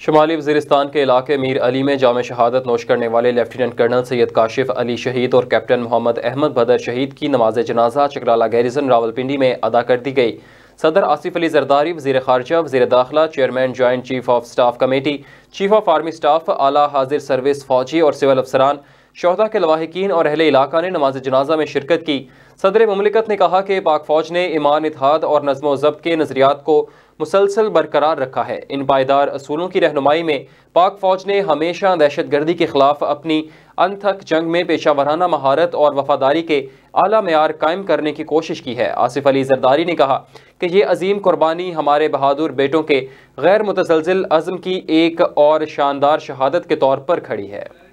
शुमाली वजीरस्तान के इलाके मीर अली में जाम शहादत नोश करने वाले लेफ्टिनेंट कर्नल सैयद काशिफ अली शहीद और कैप्टन मोहम्मद अहमद बदर शहीद की नमाज जनाजा चकराला गैरिजन रावलपिंडी में अदा कर दी गई सदर आसिफ अली जरदारी वजीर खारजा वजीर दाखिला chairman joint chief of staff committee chief of army staff आला हाजिर सर्विस फौजी और सिविल अफसरान शहदा के लवाकिन और अहले इलाका ने नमाज जनाजा में शिरकत की सदर ममलिकत ने कहा कि पाक फ़ौज ने ईमान इतिहाद और नज़म ज़ब्त के नज़रियात को मुसलसल बरकरार रखा है इन पायदार असूलों की रहनुमाई में पाक फ़ौज ने हमेशा दहशत गर्दी के ख़िलाफ़ अपनी अनथक जंग में पेशा वराना महारत और वफादारी के अला मैार कायम करने की कोशिश की है आसिफ अली जरदारी ने कहा कि ये अजीम कुर्बानी हमारे बहादुर बेटों के गैर मुतजलजल अज़म की एक और शानदार शहादत के तौर पर खड़ी है